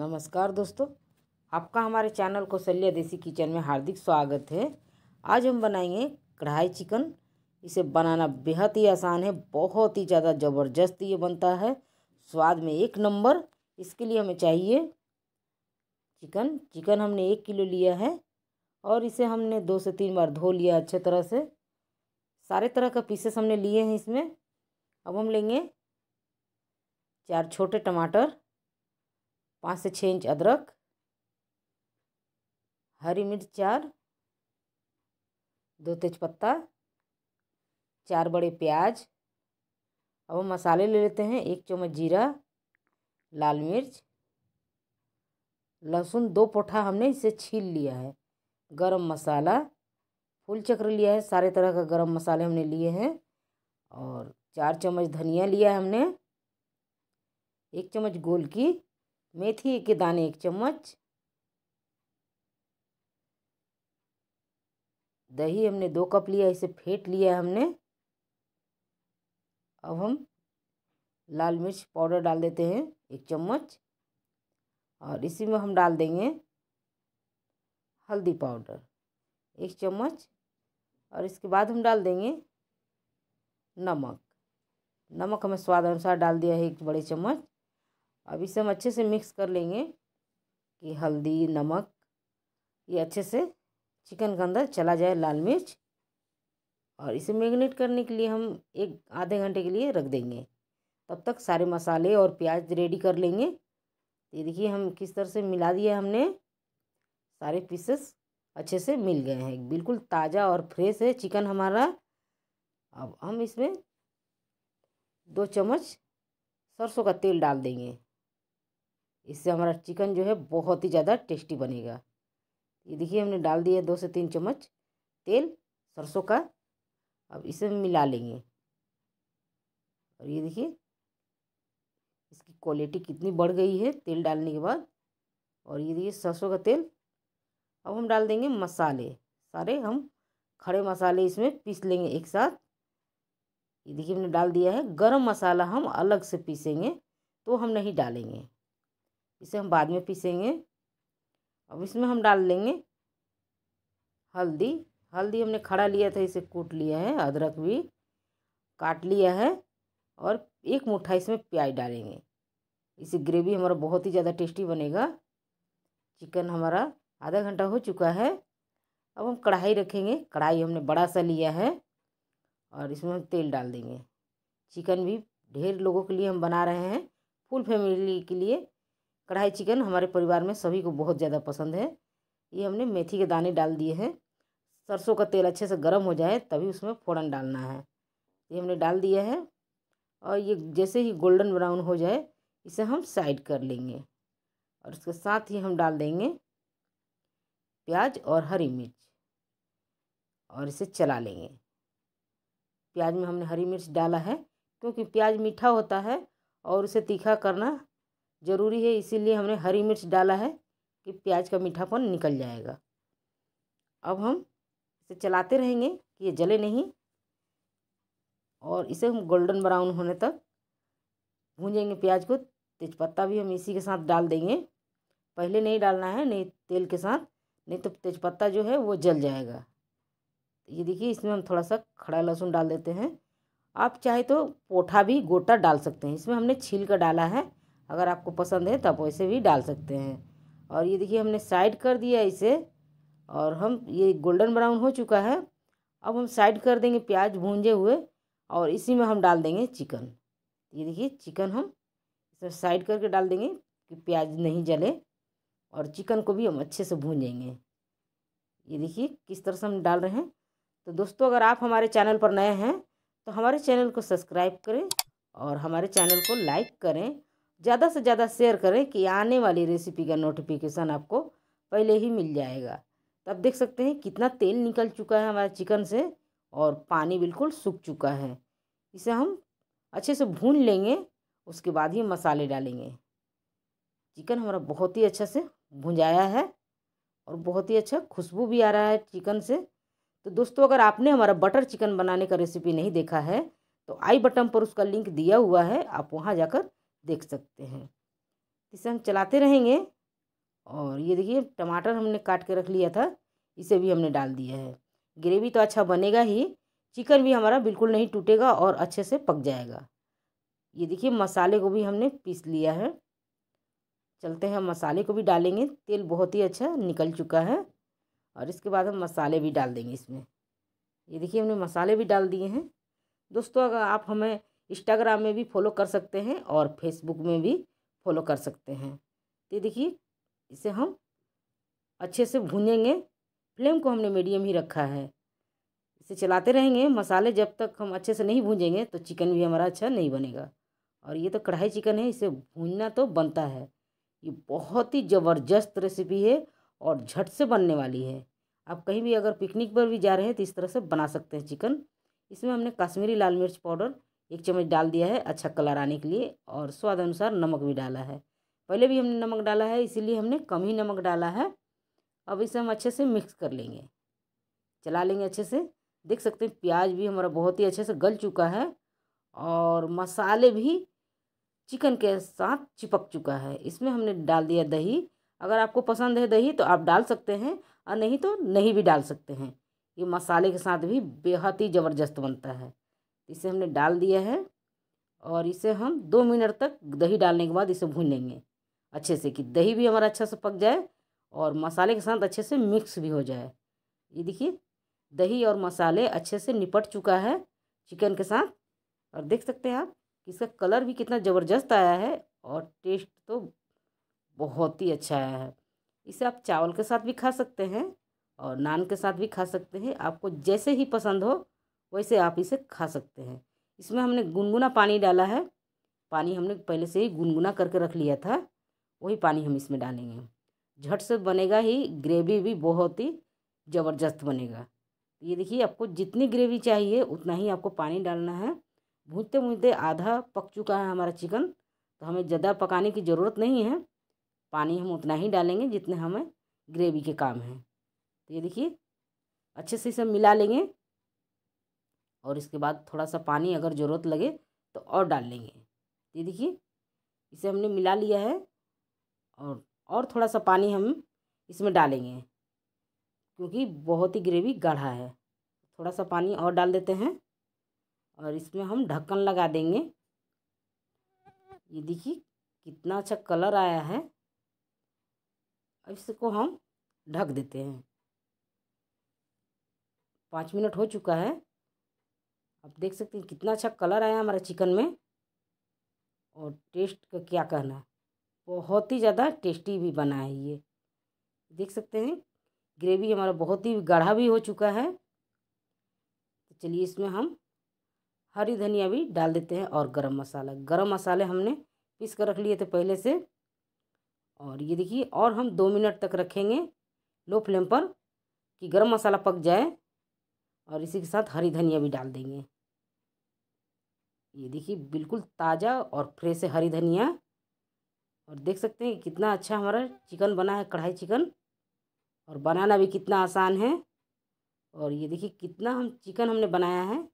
नमस्कार दोस्तों आपका हमारे चैनल कौशल्या देसी किचन में हार्दिक स्वागत है आज हम बनाएंगे कढ़ाई चिकन इसे बनाना बेहद ही आसान है बहुत ही ज़्यादा ज़बरदस्त ये बनता है स्वाद में एक नंबर इसके लिए हमें चाहिए चिकन चिकन हमने एक किलो लिया है और इसे हमने दो से तीन बार धो लिया अच्छे तरह से सारे तरह का पीसेस हमने लिए हैं इसमें अब हम लेंगे चार छोटे टमाटर पाँच से छः इंच अदरक हरी मिर्च चार दो तेजपत्ता चार बड़े प्याज अब हम मसाले ले लेते हैं एक चम्मच जीरा लाल मिर्च लहसुन दो पोठा हमने इसे छील लिया है गरम मसाला फुल चक्र लिया है सारे तरह का गरम मसाले हमने लिए हैं और चार चम्मच धनिया लिया है हमने एक चम्मच गोल की मेथी के दाने एक चम्मच दही हमने दो कप लिया इसे फेंट लिया हमने अब हम लाल मिर्च पाउडर डाल देते हैं एक चम्मच और इसी में हम डाल देंगे हल्दी पाउडर एक चम्मच और इसके बाद हम डाल देंगे नमक नमक हमें स्वाद अनुसार डाल दिया है एक बड़े चम्मच अब इसे हम अच्छे से मिक्स कर लेंगे कि हल्दी नमक ये अच्छे से चिकन के अंदर चला जाए लाल मिर्च और इसे मैगनेट करने के लिए हम एक आधे घंटे के लिए रख देंगे तब तक सारे मसाले और प्याज रेडी कर लेंगे ये देखिए हम किस तरह से मिला दिया हमने सारे पीसेस अच्छे से मिल गए हैं बिल्कुल ताज़ा और फ्रेश है चिकन हमारा अब हम इसमें दो चम्मच सरसों का तेल डाल देंगे इससे हमारा चिकन जो है बहुत ही ज़्यादा टेस्टी बनेगा ये देखिए हमने डाल दिया दो से तीन चम्मच तेल सरसों का अब इसे मिला लेंगे और ये देखिए इसकी क्वालिटी कितनी बढ़ गई है तेल डालने के बाद और ये देखिए सरसों का तेल अब हम डाल देंगे मसाले सारे हम खड़े मसाले इसमें पीस लेंगे एक साथ ये देखिए हमने डाल दिया है गरम मसाला हम अलग से पीसेंगे तो हम नहीं डालेंगे इसे हम बाद में पीसेंगे अब इसमें हम डाल लेंगे हल्दी हल्दी हमने खड़ा लिया था इसे कूट लिया है अदरक भी काट लिया है और एक मुठ्ठा इसमें प्याज डालेंगे इसे ग्रेवी हमारा बहुत ही ज़्यादा टेस्टी बनेगा चिकन हमारा आधा घंटा हो चुका है अब हम कढ़ाई रखेंगे कढ़ाई हमने बड़ा सा लिया है और इसमें हम तेल डाल देंगे चिकन भी ढेर लोगों के लिए हम बना रहे हैं फुल फैमिली के लिए कढ़ाई चिकन हमारे परिवार में सभी को बहुत ज़्यादा पसंद है ये हमने मेथी के दाने डाल दिए हैं सरसों का तेल अच्छे से गर्म हो जाए तभी उसमें फ़ोड़न डालना है ये हमने डाल दिया है और ये जैसे ही गोल्डन ब्राउन हो जाए इसे हम साइड कर लेंगे और इसके साथ ही हम डाल देंगे प्याज और हरी मिर्च और इसे चला लेंगे प्याज में हमने हरी मिर्च डाला है क्योंकि प्याज मीठा होता है और उसे तीखा करना ज़रूरी है इसीलिए हमने हरी मिर्च डाला है कि प्याज का मीठापन निकल जाएगा अब हम इसे चलाते रहेंगे कि ये जले नहीं और इसे हम गोल्डन ब्राउन होने तक भूंजेंगे प्याज को तेज़पत्ता भी हम इसी के साथ डाल देंगे पहले नहीं डालना है नहीं तेल के साथ नहीं तो तेज़पत्ता जो है वो जल जाएगा ये देखिए इसमें हम थोड़ा सा खड़ा लहसुन डाल देते हैं आप चाहे तो पोठा भी गोटा डाल सकते हैं इसमें हमने छील कर डाला है अगर आपको पसंद है तो आप वैसे भी डाल सकते हैं और ये देखिए हमने साइड कर दिया इसे और हम ये गोल्डन ब्राउन हो चुका है अब हम साइड कर देंगे प्याज भूंजे हुए और इसी में हम डाल देंगे चिकन ये देखिए चिकन हम इसे साइड करके डाल देंगे कि प्याज नहीं जले और चिकन को भी हम अच्छे से भूंजेंगे ये देखिए किस तरह से हम डाल रहे हैं तो दोस्तों अगर आप हमारे चैनल पर नए हैं तो हमारे चैनल को सब्सक्राइब करें और हमारे चैनल को लाइक करें ज़्यादा से ज़्यादा शेयर करें कि आने वाली रेसिपी का नोटिफिकेशन आपको पहले ही मिल जाएगा तो आप देख सकते हैं कितना तेल निकल चुका है हमारा चिकन से और पानी बिल्कुल सूख चुका है इसे हम अच्छे से भून लेंगे उसके बाद ही मसाले डालेंगे चिकन हमारा बहुत ही अच्छा से भुंजाया है और बहुत ही अच्छा खुशबू भी आ रहा है चिकन से तो दोस्तों अगर आपने हमारा बटर चिकन बनाने का रेसिपी नहीं देखा है तो आई बटन पर उसका लिंक दिया हुआ है आप वहाँ जाकर देख सकते हैं इसे हम चलाते रहेंगे और ये देखिए टमाटर हमने काट के रख लिया था इसे भी हमने डाल दिया है ग्रेवी तो अच्छा बनेगा ही चिकन भी हमारा बिल्कुल नहीं टूटेगा और अच्छे से पक जाएगा ये देखिए मसाले को भी हमने पीस लिया है चलते हैं मसाले को भी डालेंगे तेल बहुत ही अच्छा निकल चुका है और इसके बाद हम मसाले भी डाल देंगे इसमें ये देखिए हमने मसाले भी डाल दिए हैं दोस्तों अगर आप हमें इंस्टाग्राम में भी फॉलो कर सकते हैं और फेसबुक में भी फॉलो कर सकते हैं तो ये देखिए इसे हम अच्छे से भूनेंगे फ्लेम को हमने मीडियम ही रखा है इसे चलाते रहेंगे मसाले जब तक हम अच्छे से नहीं भूंजेंगे तो चिकन भी हमारा अच्छा नहीं बनेगा और ये तो कढ़ाई चिकन है इसे भूनना तो बनता है ये बहुत ही ज़बरदस्त रेसिपी है और झट से बनने वाली है आप कहीं भी अगर पिकनिक पर भी जा रहे हैं तो इस तरह से बना सकते हैं चिकन इसमें हमने कश्मीरी लाल मिर्च पाउडर एक चम्मच डाल दिया है अच्छा कलर आने के लिए और स्वाद अनुसार नमक भी डाला है पहले भी हमने नमक डाला है इसीलिए हमने कम ही नमक डाला है अब इसे हम अच्छे से मिक्स कर लेंगे चला लेंगे अच्छे से देख सकते हैं प्याज भी हमारा बहुत ही अच्छे से गल चुका है और मसाले भी चिकन के साथ चिपक चुका है इसमें हमने डाल दिया दही अगर आपको पसंद है दही तो आप डाल सकते हैं और नहीं तो नहीं भी डाल सकते हैं ये मसाले के साथ भी बेहद ही ज़बरदस्त बनता है इसे हमने डाल दिया है और इसे हम दो मिनट तक दही डालने के बाद इसे भूनेंगे अच्छे से कि दही भी हमारा अच्छा से पक जाए और मसाले के साथ अच्छे से मिक्स भी हो जाए ये देखिए दही और मसाले अच्छे से निपट चुका है चिकन के साथ और देख सकते हैं आप इसका कलर भी कितना ज़बरदस्त आया है और टेस्ट तो बहुत ही अच्छा आया है इसे आप चावल के साथ भी खा सकते हैं और नान के साथ भी खा सकते हैं आपको जैसे ही पसंद हो वैसे आप इसे खा सकते हैं इसमें हमने गुनगुना पानी डाला है पानी हमने पहले से ही गुनगुना करके रख लिया था वही पानी हम इसमें डालेंगे झट से बनेगा ही ग्रेवी भी बहुत ही ज़बरदस्त बनेगा ये देखिए आपको जितनी ग्रेवी चाहिए उतना ही आपको पानी डालना है भूनते भूनते आधा पक चुका है हमारा चिकन तो हमें ज़्यादा पकाने की ज़रूरत नहीं है पानी हम उतना ही डालेंगे जितने हमें ग्रेवी के काम है तो ये देखिए अच्छे से इसे मिला लेंगे और इसके बाद थोड़ा सा पानी अगर ज़रूरत लगे तो और डाल लेंगे ये देखिए इसे हमने मिला लिया है और और थोड़ा सा पानी हम इसमें डालेंगे क्योंकि बहुत ही ग्रेवी गाढ़ा है थोड़ा सा पानी और डाल देते हैं और इसमें हम ढक्कन लगा देंगे ये देखिए कितना अच्छा कलर आया है अब इसको हम ढक देते हैं पाँच मिनट हो चुका है आप देख सकते हैं कितना अच्छा कलर आया हमारा चिकन में और टेस्ट का क्या कहना बहुत ही ज़्यादा टेस्टी भी बना है ये देख सकते हैं ग्रेवी हमारा बहुत ही गाढ़ा भी हो चुका है तो चलिए इसमें हम हरी धनिया भी डाल देते हैं और गरम मसाला गरम मसाले हमने पीस कर रख लिए थे पहले से और ये देखिए और हम दो मिनट तक रखेंगे लो फ्लेम पर कि गरम मसाला पक जाए और इसी के साथ हरी धनिया भी डाल देंगे ये देखिए बिल्कुल ताज़ा और फ्रेश है हरी धनिया और देख सकते हैं कितना अच्छा हमारा चिकन बना है कढ़ाई चिकन और बनाना भी कितना आसान है और ये देखिए कितना हम चिकन हमने बनाया है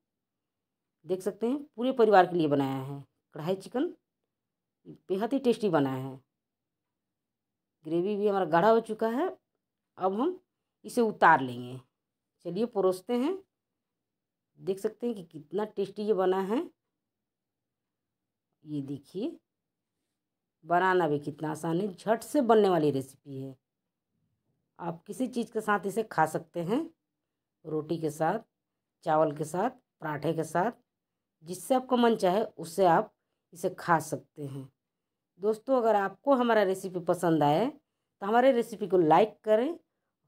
देख सकते हैं पूरे परिवार के लिए बनाया है कढ़ाई चिकन बेहद ही टेस्टी बनाया है ग्रेवी भी हमारा गाढ़ा हो चुका है अब हम इसे उतार लेंगे चलिए परोसते हैं देख सकते हैं कि कितना टेस्टी ये बना है ये देखिए बनाना भी कितना आसान है झट से बनने वाली रेसिपी है आप किसी चीज़ के साथ इसे खा सकते हैं रोटी के साथ चावल के साथ पराठे के साथ जिससे आपका मन चाहे उससे आप इसे खा सकते हैं दोस्तों अगर आपको हमारा रेसिपी पसंद आए तो हमारे रेसिपी को लाइक करें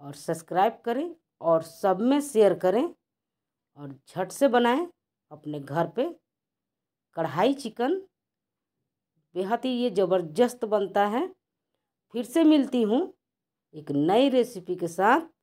और सब्सक्राइब करें और सब में शेयर करें और झट से बनाएं अपने घर पे कढ़ाई चिकन बेहद ही ये ज़बरदस्त बनता है फिर से मिलती हूँ एक नई रेसिपी के साथ